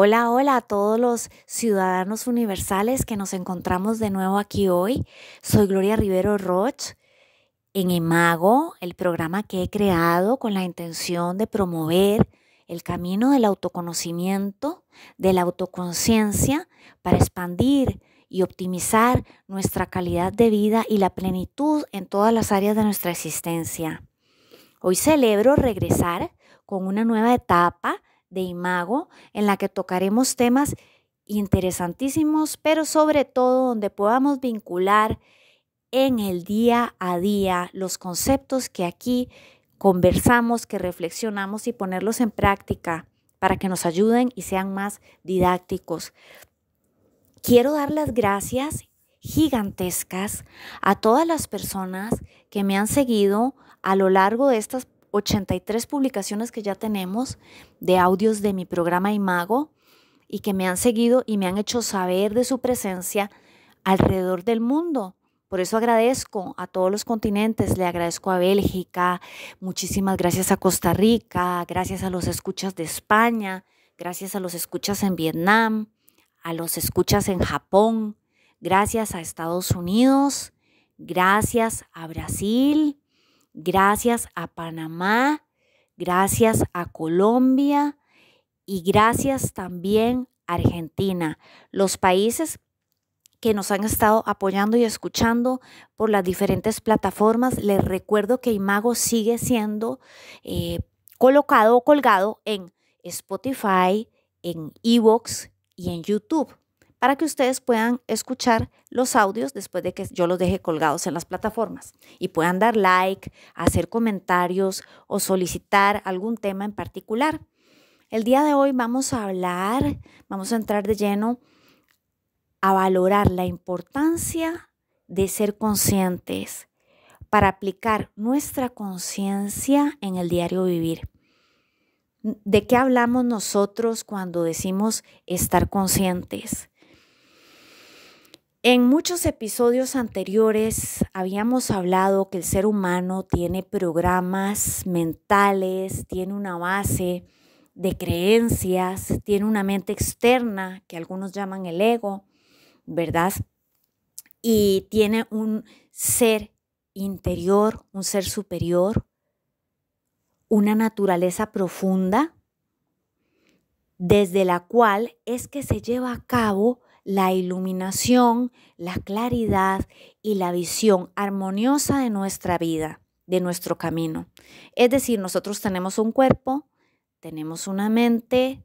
Hola, hola a todos los ciudadanos universales que nos encontramos de nuevo aquí hoy. Soy Gloria Rivero Roch en Emago, el programa que he creado con la intención de promover el camino del autoconocimiento, de la autoconciencia, para expandir y optimizar nuestra calidad de vida y la plenitud en todas las áreas de nuestra existencia. Hoy celebro regresar con una nueva etapa de Imago, en la que tocaremos temas interesantísimos, pero sobre todo donde podamos vincular en el día a día los conceptos que aquí conversamos, que reflexionamos y ponerlos en práctica para que nos ayuden y sean más didácticos. Quiero dar las gracias gigantescas a todas las personas que me han seguido a lo largo de estas 83 publicaciones que ya tenemos de audios de mi programa Imago y que me han seguido y me han hecho saber de su presencia alrededor del mundo. Por eso agradezco a todos los continentes, le agradezco a Bélgica, muchísimas gracias a Costa Rica, gracias a los escuchas de España, gracias a los escuchas en Vietnam, a los escuchas en Japón, gracias a Estados Unidos, gracias a Brasil, Gracias a Panamá, gracias a Colombia y gracias también a Argentina, los países que nos han estado apoyando y escuchando por las diferentes plataformas. Les recuerdo que Imago sigue siendo eh, colocado o colgado en Spotify, en Evox y en YouTube para que ustedes puedan escuchar los audios después de que yo los deje colgados en las plataformas y puedan dar like, hacer comentarios o solicitar algún tema en particular. El día de hoy vamos a hablar, vamos a entrar de lleno a valorar la importancia de ser conscientes para aplicar nuestra conciencia en el diario vivir. ¿De qué hablamos nosotros cuando decimos estar conscientes? En muchos episodios anteriores habíamos hablado que el ser humano tiene programas mentales, tiene una base de creencias, tiene una mente externa que algunos llaman el ego, ¿verdad? Y tiene un ser interior, un ser superior, una naturaleza profunda, desde la cual es que se lleva a cabo la iluminación, la claridad y la visión armoniosa de nuestra vida, de nuestro camino. Es decir, nosotros tenemos un cuerpo, tenemos una mente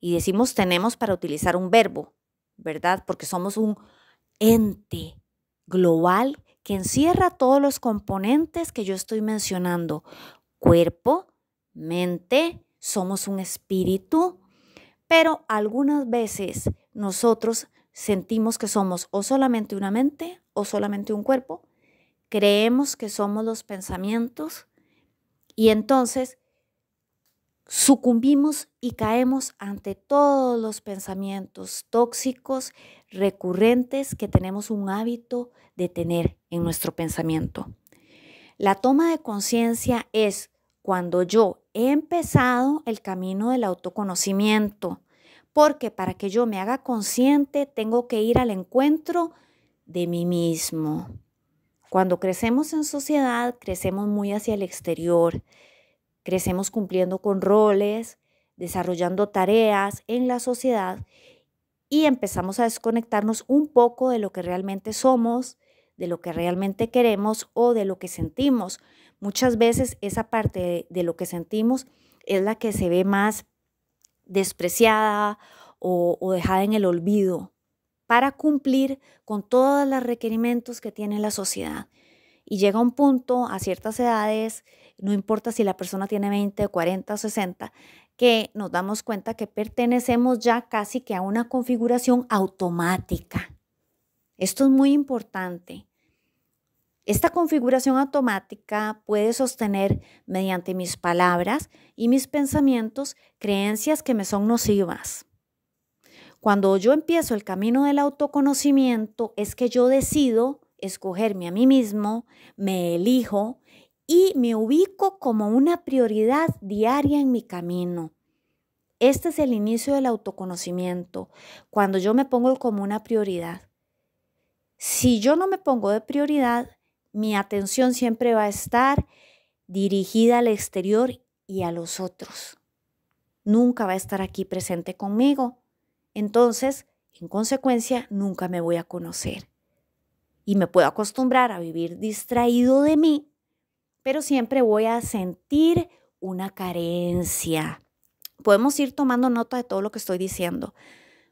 y decimos tenemos para utilizar un verbo, ¿verdad? Porque somos un ente global que encierra todos los componentes que yo estoy mencionando. Cuerpo, mente, somos un espíritu, pero algunas veces nosotros sentimos que somos o solamente una mente o solamente un cuerpo, creemos que somos los pensamientos y entonces sucumbimos y caemos ante todos los pensamientos tóxicos recurrentes que tenemos un hábito de tener en nuestro pensamiento. La toma de conciencia es cuando yo he empezado el camino del autoconocimiento, porque para que yo me haga consciente tengo que ir al encuentro de mí mismo. Cuando crecemos en sociedad, crecemos muy hacia el exterior, crecemos cumpliendo con roles, desarrollando tareas en la sociedad y empezamos a desconectarnos un poco de lo que realmente somos, de lo que realmente queremos o de lo que sentimos. Muchas veces esa parte de, lo que sentimos es la que se ve más despreciada o, dejada en el olvido para cumplir con todos los requerimientos que tiene la sociedad. Y llega un punto a ciertas edades, no importa si la persona tiene 20, 40 o 60, que nos damos cuenta que pertenecemos ya casi que a una configuración automática. Esto es muy importante. Esta configuración automática puede sostener mediante mis palabras y mis pensamientos creencias que me son nocivas. Cuando yo empiezo el camino del autoconocimiento es que yo decido escogerme a mí mismo, me elijo y me ubico como una prioridad diaria en mi camino. Este es el inicio del autoconocimiento, cuando yo me pongo como una prioridad. Si yo no me pongo de prioridad, mi atención siempre va a estar dirigida al exterior y a los otros. Nunca va a estar aquí presente conmigo. Entonces, en consecuencia, nunca me voy a conocer. Y me puedo acostumbrar a vivir distraído de mí, pero siempre voy a sentir una carencia. Podemos ir tomando nota de todo lo que estoy diciendo,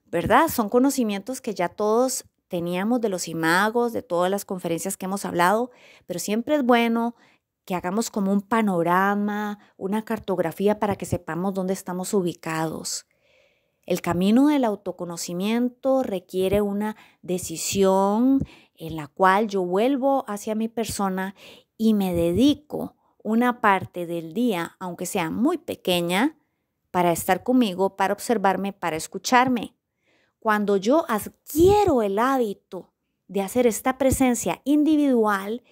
¿verdad? Son conocimientos que ya todos teníamos de los imagos, de todas las conferencias que hemos hablado, pero siempre es bueno que hagamos como un panorama, una cartografía para que sepamos dónde estamos ubicados. El camino del autoconocimiento requiere una decisión en la cual yo vuelvo hacia mi persona y me dedico una parte del día, aunque sea muy pequeña, para estar conmigo, para observarme, para escucharme. Cuando yo adquiero el hábito de hacer esta presencia individual,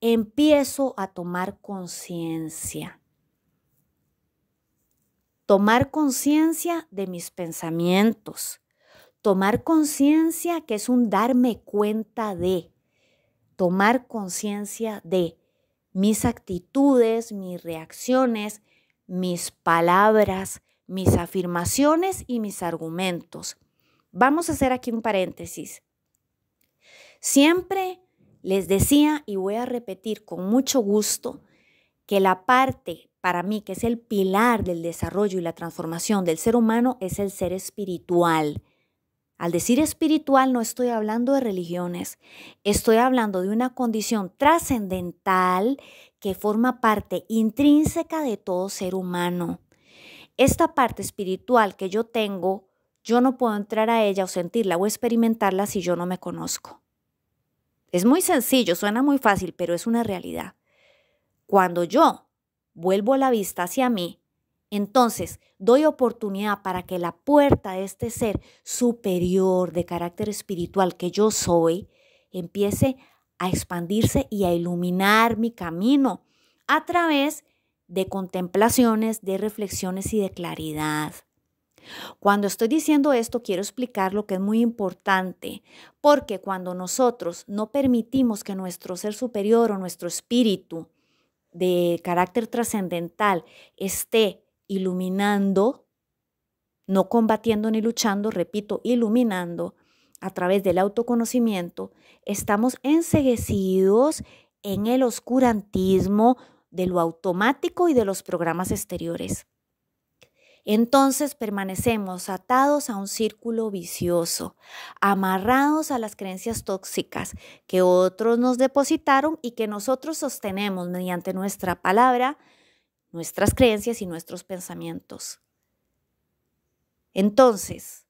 empiezo a tomar conciencia. Tomar conciencia de mis pensamientos. Tomar conciencia que es un darme cuenta de. Tomar conciencia de mis actitudes, mis reacciones, mis palabras, mis afirmaciones y mis argumentos. Vamos a hacer aquí un paréntesis. Siempre les decía y voy a repetir con mucho gusto que la parte para mí que es el pilar del desarrollo y la transformación del ser humano es el ser espiritual. Al decir espiritual no estoy hablando de religiones, estoy hablando de una condición trascendental que forma parte intrínseca de todo ser humano. Esta parte espiritual que yo tengo yo no puedo entrar a ella o sentirla o experimentarla si yo no me conozco. Es muy sencillo, suena muy fácil, pero es una realidad. Cuando yo vuelvo la vista hacia mí, entonces doy oportunidad para que la puerta de este ser superior de carácter espiritual que yo soy empiece a expandirse y a iluminar mi camino a través de contemplaciones, de reflexiones y de claridad. Cuando estoy diciendo esto, quiero explicar lo que es muy importante, porque cuando nosotros no permitimos que nuestro ser superior o nuestro espíritu de carácter trascendental esté iluminando, no combatiendo ni luchando, repito, iluminando a través del autoconocimiento, estamos enseguecidos en el oscurantismo de lo automático y de los programas exteriores. Entonces permanecemos atados a un círculo vicioso, amarrados a las creencias tóxicas que otros nos depositaron y que nosotros sostenemos mediante nuestra palabra, nuestras creencias y nuestros pensamientos. Entonces,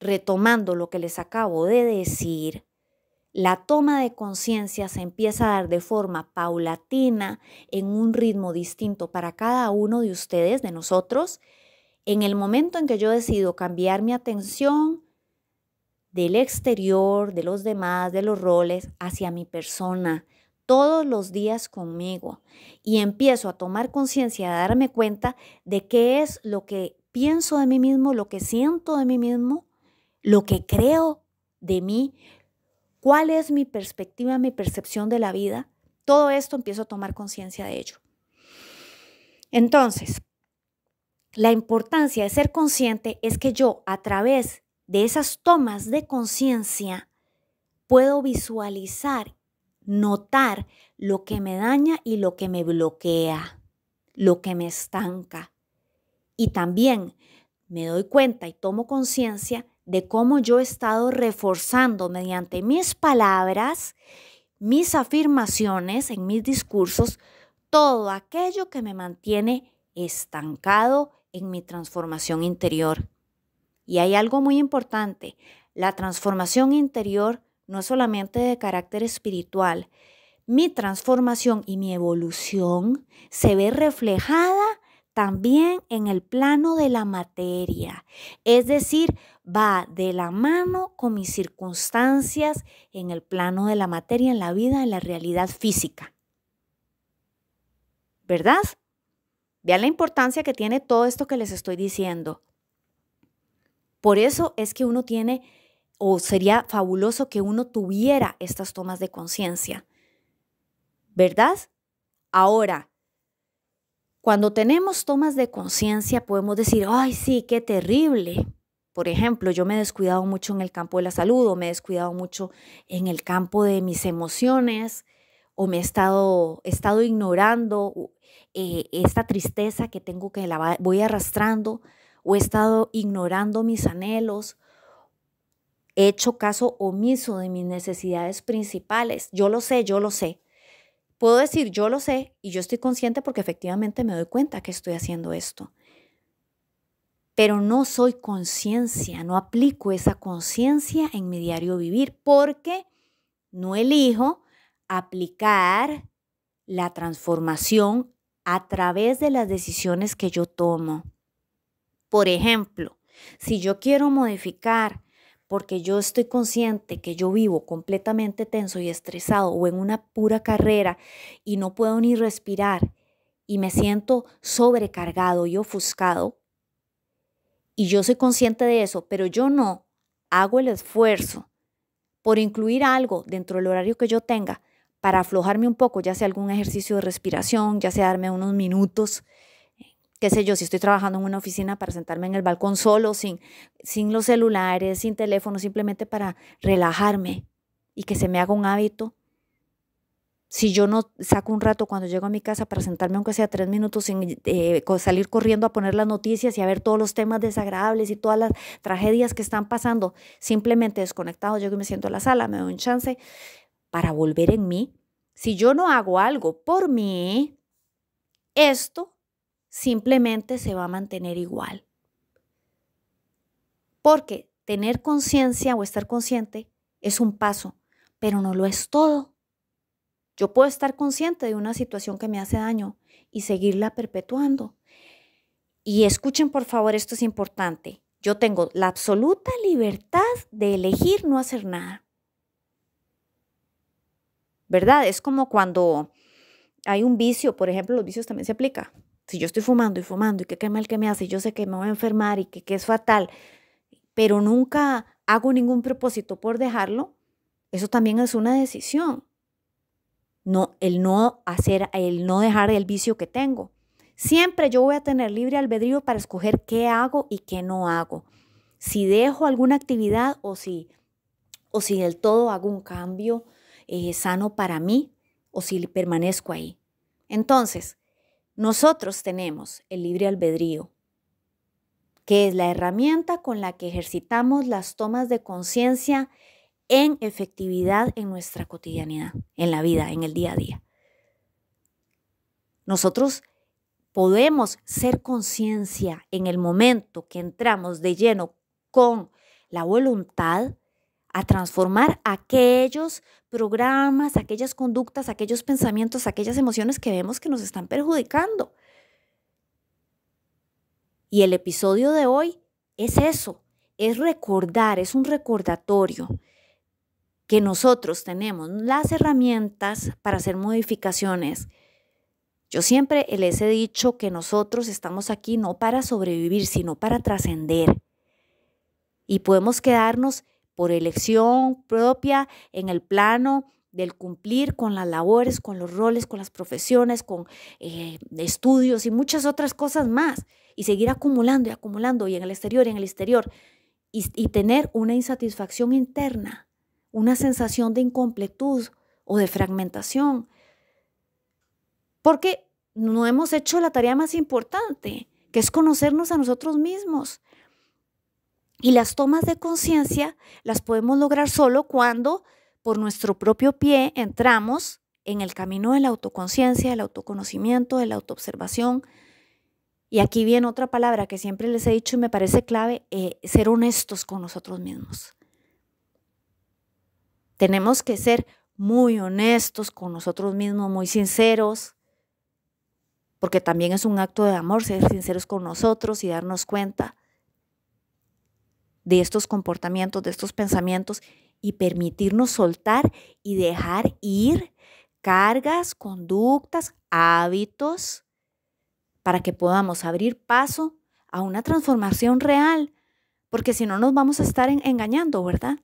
retomando lo que les acabo de decir, la toma de conciencia se empieza a dar de forma paulatina, en un ritmo distinto para cada uno de ustedes, de nosotros, en el momento en que yo decido cambiar mi atención del exterior, de los demás, de los roles, hacia mi persona, todos los días conmigo, y empiezo a tomar conciencia, a darme cuenta de qué es lo que pienso de mí mismo, lo que siento de mí mismo, lo que creo de mí, cuál es mi perspectiva, mi percepción de la vida, todo esto empiezo a tomar conciencia de ello. Entonces, la importancia de ser consciente es que yo a través de esas tomas de conciencia puedo visualizar, notar lo que me daña y lo que me bloquea, lo que me estanca. Y también me doy cuenta y tomo conciencia de cómo yo he estado reforzando mediante mis palabras, mis afirmaciones, en mis discursos, todo aquello que me mantiene estancado en mi transformación interior. Y hay algo muy importante, la transformación interior no es solamente de carácter espiritual, mi transformación y mi evolución se ve reflejada también en el plano de la materia, es decir, va de la mano con mis circunstancias en el plano de la materia, en la vida, en la realidad física. ¿Verdad? Vean la importancia que tiene todo esto que les estoy diciendo. Por eso es que uno tiene, o sería fabuloso que uno tuviera estas tomas de conciencia. ¿Verdad? Ahora, cuando tenemos tomas de conciencia podemos decir, ay, sí, qué terrible. Por ejemplo, yo me he descuidado mucho en el campo de la salud o me he descuidado mucho en el campo de mis emociones o me he estado, estado ignorando eh, esta tristeza que tengo que la voy arrastrando o he estado ignorando mis anhelos, he hecho caso omiso de mis necesidades principales. Yo lo sé, yo lo sé. Puedo decir, yo lo sé y yo estoy consciente porque efectivamente me doy cuenta que estoy haciendo esto. Pero no soy conciencia, no aplico esa conciencia en mi diario vivir porque no elijo aplicar la transformación a través de las decisiones que yo tomo. Por ejemplo, si yo quiero modificar porque yo estoy consciente que yo vivo completamente tenso y estresado o en una pura carrera y no puedo ni respirar y me siento sobrecargado y ofuscado, y yo soy consciente de eso, pero yo no hago el esfuerzo por incluir algo dentro del horario que yo tenga para aflojarme un poco, ya sea algún ejercicio de respiración, ya sea darme unos minutos, qué sé yo, si estoy trabajando en una oficina para sentarme en el balcón solo, sin, sin los celulares, sin teléfono, simplemente para relajarme y que se me haga un hábito. Si yo no saco un rato cuando llego a mi casa para sentarme, aunque sea tres minutos, sin eh, salir corriendo a poner las noticias y a ver todos los temas desagradables y todas las tragedias que están pasando, simplemente desconectado, yo que me siento en la sala, me doy un chance, para volver en mí, si yo no hago algo por mí, esto simplemente se va a mantener igual. Porque tener conciencia o estar consciente es un paso, pero no lo es todo. Yo puedo estar consciente de una situación que me hace daño y seguirla perpetuando. Y escuchen por favor, esto es importante. Yo tengo la absoluta libertad de elegir no hacer nada. ¿verdad? Es como cuando hay un vicio, por ejemplo, los vicios también se aplica. Si yo estoy fumando y fumando y qué mal que me hace, yo sé que me voy a enfermar y que, es fatal, pero nunca hago ningún propósito por dejarlo, eso también es una decisión. No, el no hacer, el no dejar el vicio que tengo. Siempre yo voy a tener libre albedrío para escoger qué hago y qué no hago. Si dejo alguna actividad o si, o si del todo hago un cambio ¿Es eh, sano para mí o si permanezco ahí. Entonces, nosotros tenemos el libre albedrío, que es la herramienta con la que ejercitamos las tomas de conciencia en efectividad en nuestra cotidianidad, en la vida, en el día a día. Nosotros podemos ser conciencia en el momento que entramos de lleno con la voluntad a transformar aquellos programas, aquellas conductas, aquellos pensamientos, aquellas emociones que vemos que nos están perjudicando. Y el episodio de hoy es eso, es recordar, es un recordatorio que nosotros tenemos las herramientas para hacer modificaciones. Yo siempre les he dicho que nosotros estamos aquí no para sobrevivir, sino para trascender. Y podemos quedarnos por elección propia en el plano del cumplir con las labores, con los roles, con las profesiones, con eh, estudios y muchas otras cosas más. Y seguir acumulando y acumulando y en el exterior y en el exterior. y tener una insatisfacción interna, una sensación de incompletud o de fragmentación. Porque no hemos hecho la tarea más importante, que es conocernos a nosotros mismos y las tomas de conciencia las podemos lograr solo cuando por nuestro propio pie entramos en el camino de la autoconciencia, del autoconocimiento, de la autoobservación. Y aquí viene otra palabra que siempre les he dicho y me parece clave, eh, ser honestos con nosotros mismos. Tenemos que ser muy honestos con nosotros mismos, muy sinceros, porque también es un acto de amor ser sinceros con nosotros y darnos cuenta de estos comportamientos, de estos pensamientos y permitirnos soltar y dejar ir cargas, conductas, hábitos, para que podamos abrir paso a una transformación real, porque si no nos vamos a estar engañando, ¿verdad?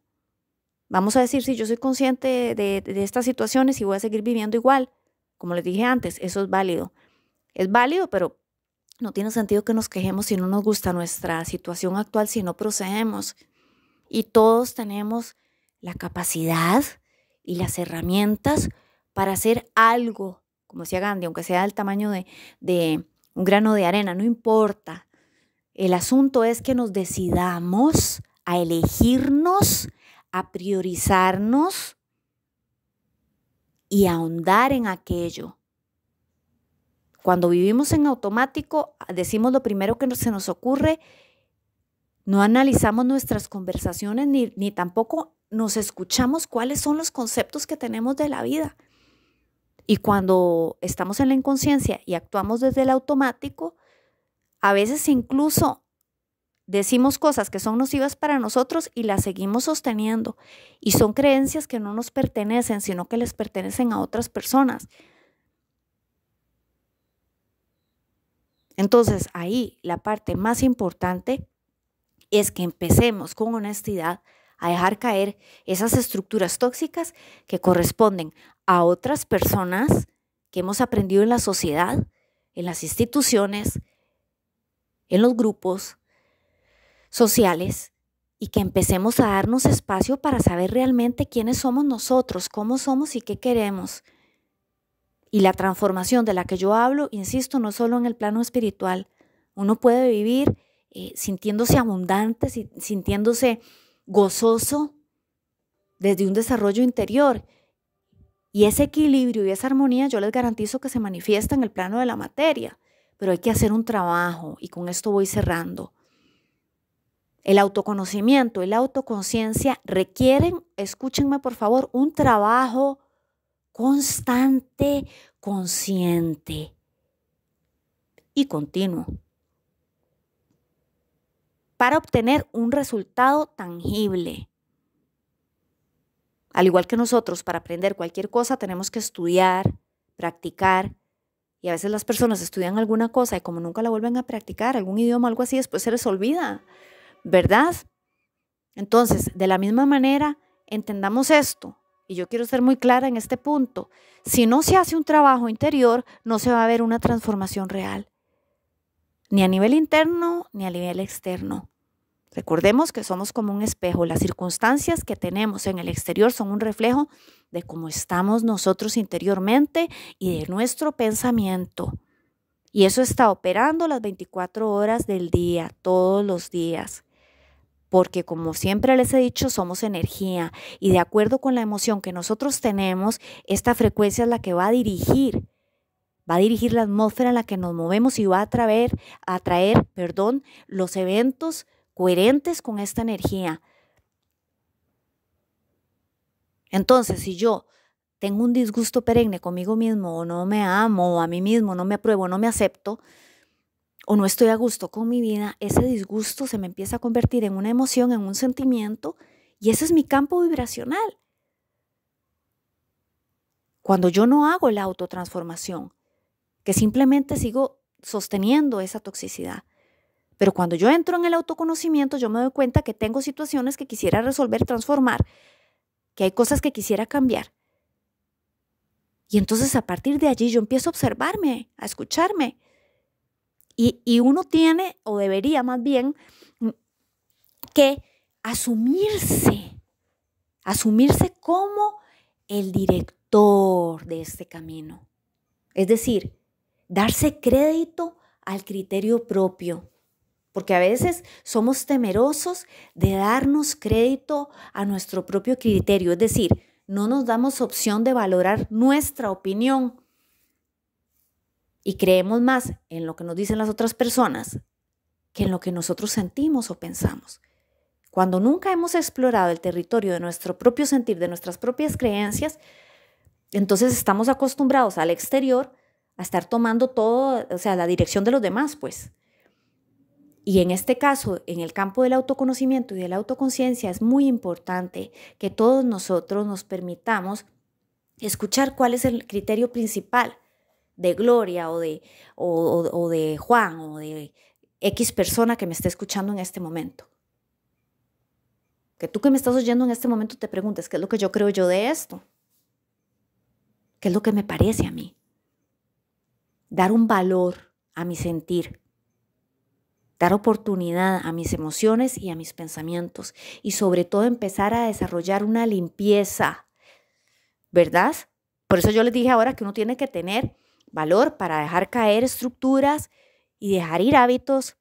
Vamos a decir, si yo soy consciente de estas situaciones y voy a seguir viviendo igual, como les dije antes, eso es válido. Es válido, pero no tiene sentido que nos quejemos si no nos gusta nuestra situación actual, si no procedemos. Y todos tenemos la capacidad y las herramientas para hacer algo, como decía Gandhi, aunque sea del tamaño de, un grano de arena, no importa. El asunto es que nos decidamos a elegirnos, a priorizarnos y a ahondar en aquello cuando vivimos en automático, decimos lo primero que se nos ocurre, no analizamos nuestras conversaciones ni, ni tampoco nos escuchamos cuáles son los conceptos que tenemos de la vida. Y cuando estamos en la inconsciencia y actuamos desde el automático, a veces incluso decimos cosas que son nocivas para nosotros y las seguimos sosteniendo. Y son creencias que no nos pertenecen, sino que les pertenecen a otras personas. Entonces ahí la parte más importante es que empecemos con honestidad a dejar caer esas estructuras tóxicas que corresponden a otras personas que hemos aprendido en la sociedad, en las instituciones, en los grupos sociales y que empecemos a darnos espacio para saber realmente quiénes somos nosotros, cómo somos y qué queremos. Y la transformación de la que yo hablo, insisto, no solo en el plano espiritual. Uno puede vivir eh, sintiéndose abundante, sintiéndose gozoso desde un desarrollo interior. Y ese equilibrio y esa armonía yo les garantizo que se manifiesta en el plano de la materia, pero hay que hacer un trabajo y con esto voy cerrando. El autoconocimiento y la autoconciencia requieren, escúchenme por favor, un trabajo constante, consciente y continuo para obtener un resultado tangible. Al igual que nosotros, para aprender cualquier cosa tenemos que estudiar, practicar, y a veces las personas estudian alguna cosa y como nunca la vuelven a practicar, algún idioma, algo así, después se les olvida, ¿verdad? Entonces, de la misma manera, entendamos esto y yo quiero ser muy clara en este punto, si no se hace un trabajo interior, no se va a ver una transformación real, ni a nivel interno ni a nivel externo. Recordemos que somos como un espejo, las circunstancias que tenemos en el exterior son un reflejo de cómo estamos nosotros interiormente y de nuestro pensamiento. Y eso está operando las 24 horas del día, todos los días porque como siempre les he dicho, somos energía y de acuerdo con la emoción que nosotros tenemos, esta frecuencia es la que va a dirigir, va a dirigir la atmósfera en la que nos movemos y va a atraer, atraer perdón, los eventos coherentes con esta energía. Entonces, si yo tengo un disgusto perenne conmigo mismo o no me amo o a mí mismo, no me apruebo, no me acepto, o no estoy a gusto con mi vida, ese disgusto se me empieza a convertir en una emoción, en un sentimiento, y ese es mi campo vibracional. Cuando yo no hago la autotransformación, que simplemente sigo sosteniendo esa toxicidad. Pero cuando yo entro en el autoconocimiento, yo me doy cuenta que tengo situaciones que quisiera resolver, transformar, que hay cosas que quisiera cambiar. Y entonces a partir de allí yo empiezo a observarme, a escucharme, y, uno tiene, o debería más bien, mm, que asumirse, asumirse como el director de este camino. Es decir, darse crédito al criterio propio, porque a veces somos temerosos de darnos crédito a nuestro propio criterio, es decir, no nos damos opción de valorar nuestra opinión, y creemos más en lo que nos dicen las otras personas que en lo que nosotros sentimos o pensamos. Cuando nunca hemos explorado el territorio de nuestro propio sentir, de nuestras propias creencias, entonces estamos acostumbrados al exterior a estar tomando todo, o sea, la dirección de los demás, pues. Y en este caso, en el campo del autoconocimiento y de la autoconciencia, es muy importante que todos nosotros nos permitamos escuchar cuál es el criterio principal de Gloria o de, de Juan o de X persona que me esté escuchando en este momento. Que tú que me estás oyendo en este momento te preguntes, ¿qué es lo que yo creo yo de esto? ¿Qué es lo que me parece a mí? Dar un valor a mi sentir, dar oportunidad a mis emociones y a mis pensamientos y sobre todo empezar a desarrollar una limpieza, ¿verdad? Por eso yo les dije ahora que uno tiene que tener valor para dejar caer estructuras y dejar ir hábitos,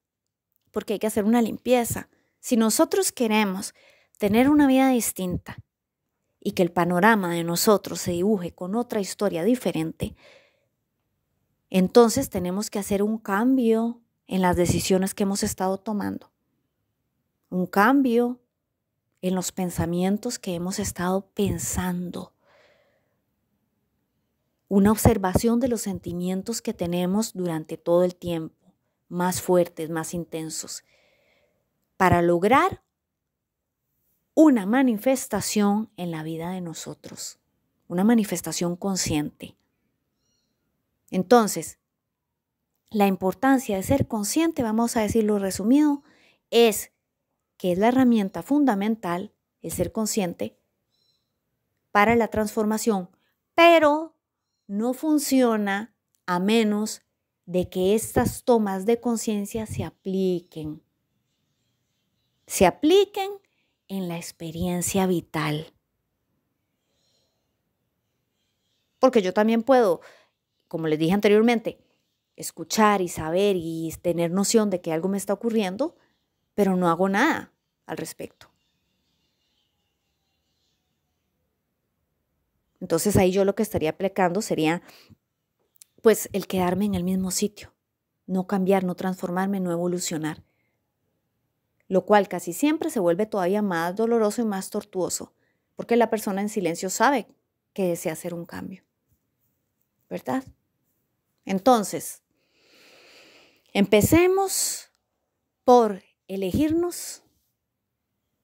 porque hay que hacer una limpieza. Si nosotros queremos tener una vida distinta y que el panorama de nosotros se dibuje con otra historia diferente, entonces tenemos que hacer un cambio en las decisiones que hemos estado tomando, un cambio en los pensamientos que hemos estado pensando una observación de los sentimientos que tenemos durante todo el tiempo, más fuertes, más intensos, para lograr una manifestación en la vida de nosotros, una manifestación consciente. Entonces, la importancia de ser consciente, vamos a decirlo resumido, es que es la herramienta fundamental, el ser consciente, para la transformación, pero no funciona a menos de que estas tomas de conciencia se apliquen. Se apliquen en la experiencia vital. Porque yo también puedo, como les dije anteriormente, escuchar y saber y tener noción de que algo me está ocurriendo, pero no hago nada al respecto. Entonces ahí yo lo que estaría aplicando sería pues el quedarme en el mismo sitio, no cambiar, no transformarme, no evolucionar. Lo cual casi siempre se vuelve todavía más doloroso y más tortuoso, porque la persona en silencio sabe que desea hacer un cambio. ¿Verdad? Entonces, empecemos por elegirnos,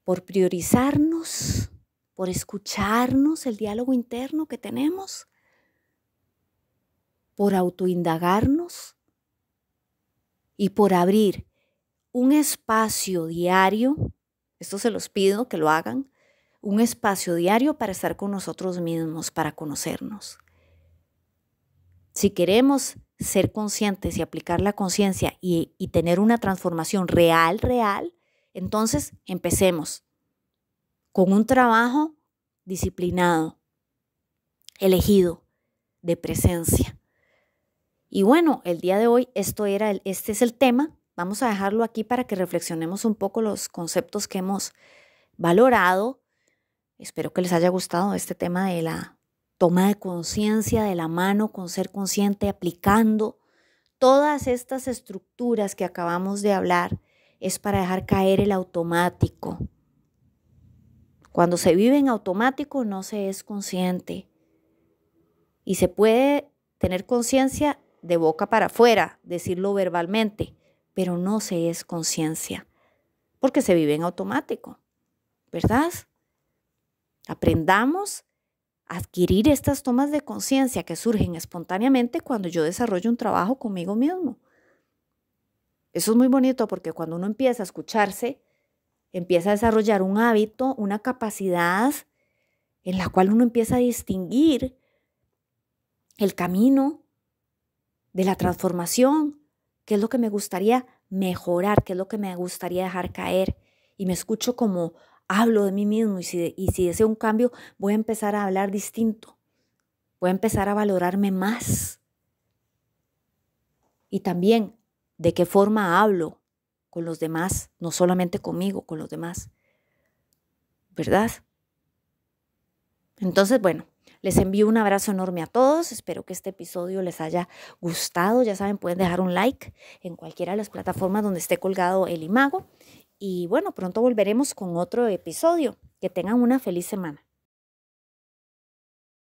por priorizarnos por escucharnos el diálogo interno que tenemos, por autoindagarnos y por abrir un espacio diario, esto se los pido que lo hagan, un espacio diario para estar con nosotros mismos, para conocernos. Si queremos ser conscientes y aplicar la conciencia y, tener una transformación real, real, entonces empecemos con un trabajo disciplinado, elegido, de presencia. Y bueno, el día de hoy esto era el, este es el tema. Vamos a dejarlo aquí para que reflexionemos un poco los conceptos que hemos valorado. Espero que les haya gustado este tema de la toma de conciencia de la mano con ser consciente, aplicando todas estas estructuras que acabamos de hablar, es para dejar caer el automático, cuando se vive en automático no se es consciente. Y se puede tener conciencia de boca para afuera, decirlo verbalmente, pero no se es conciencia, porque se vive en automático, ¿verdad? Aprendamos a adquirir estas tomas de conciencia que surgen espontáneamente cuando yo desarrollo un trabajo conmigo mismo. Eso es muy bonito porque cuando uno empieza a escucharse, empieza a desarrollar un hábito, una capacidad en la cual uno empieza a distinguir el camino de la transformación, qué es lo que me gustaría mejorar, qué es lo que me gustaría dejar caer. Y me escucho como hablo de mí mismo y si, deseo un cambio, voy a empezar a hablar distinto, voy a empezar a valorarme más. Y también de qué forma hablo, con los demás, no solamente conmigo, con los demás. ¿Verdad? Entonces, bueno, les envío un abrazo enorme a todos. Espero que este episodio les haya gustado. Ya saben, pueden dejar un like en cualquiera de las plataformas donde esté colgado el imago. Y bueno, pronto volveremos con otro episodio. Que tengan una feliz semana.